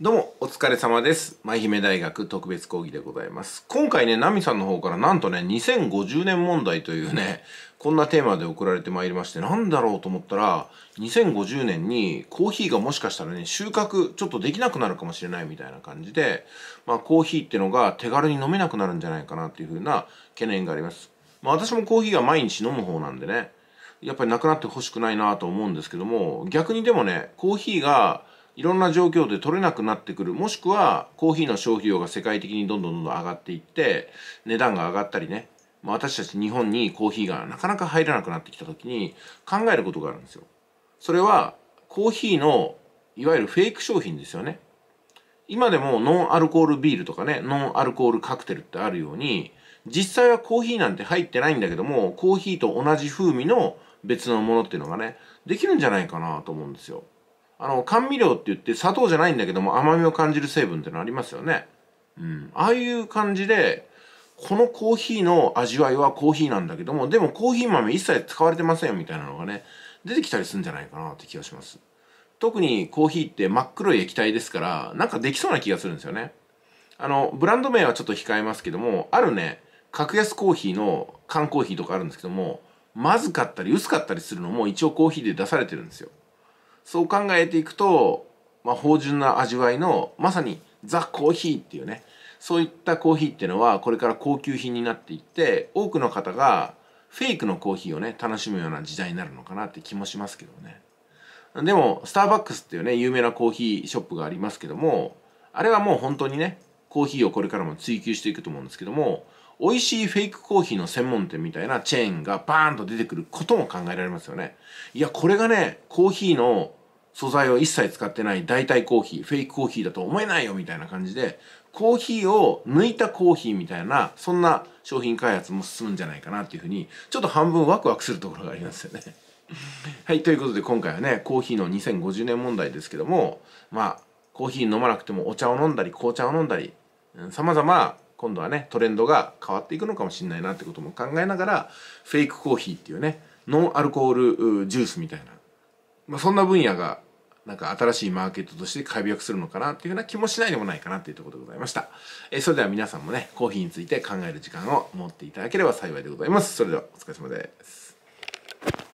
どうも、お疲れ様です。舞姫大学特別講義でございます。今回ね、ナミさんの方からなんとね、2050年問題というね、こんなテーマで送られてまいりまして、なんだろうと思ったら、2050年にコーヒーがもしかしたらね、収穫ちょっとできなくなるかもしれないみたいな感じで、まあコーヒーってのが手軽に飲めなくなるんじゃないかなっていうふうな懸念があります。まあ私もコーヒーは毎日飲む方なんでね、やっぱりなくなってほしくないなと思うんですけども、逆にでもね、コーヒーがいろんな状況で取れなくなってくるもしくはコーヒーの消費量が世界的にどんどんどんどん上がっていって値段が上がったりね私たち日本にコーヒーがなかなか入らなくなってきた時に考えることがあるんですよ。それはコーヒーのいわゆるフェイク商品ですよね。今でもノンアルコールビールとかね、ノンアルコールカクテルってあるように、実際はコーヒーなんて入ってないんだけども、コーヒーと同じ風味の別のものっていうのがね、できるんじゃないかなと思うんですよ。あの、甘味料って言って砂糖じゃないんだけども甘みを感じる成分ってのありますよね。うん。ああいう感じで、このコーヒーの味わいはコーヒーなんだけども、でもコーヒー豆一切使われてませんよみたいなのがね、出てきたりするんじゃないかなって気がします。特にコーヒーって真っ黒い液体ですから、なんかできそうな気がするんですよね。あの、ブランド名はちょっと控えますけども、あるね、格安コーヒーの缶コーヒーとかあるんですけども、まずかったり薄かったりするのも一応コーヒーで出されてるんですよ。そう考えていくと、まあ、芳醇な味わいのまさにザ・コーヒーっていうねそういったコーヒーっていうのはこれから高級品になっていって多くの方がフェイクのコーヒーをね楽しむような時代になるのかなって気もしますけどねでもスターバックスっていうね有名なコーヒーショップがありますけどもあれはもう本当にねコーヒーをこれからも追求していくと思うんですけども美味しいフェイクコーヒーの専門店みたいなチェーンがバーンと出てくることも考えられますよね。いや、これがね、コーヒーの素材を一切使ってない代替コーヒー、フェイクコーヒーだと思えないよみたいな感じで、コーヒーを抜いたコーヒーみたいな、そんな商品開発も進むんじゃないかなっていうふうに、ちょっと半分ワクワクするところがありますよね。はい、ということで今回はね、コーヒーの2050年問題ですけども、まあ、コーヒー飲まなくてもお茶を飲んだり、紅茶を飲んだり、様々今度はねトレンドが変わっていくのかもしれないなってことも考えながらフェイクコーヒーっていうねノンアルコールジュースみたいな、まあ、そんな分野がなんか新しいマーケットとして開拓するのかなっていうような気もしないでもないかなっていうところでございました。えそれでは皆さんもね、コーヒーについて考える時間を持っていただければ幸いでございます。それではお疲れ様です。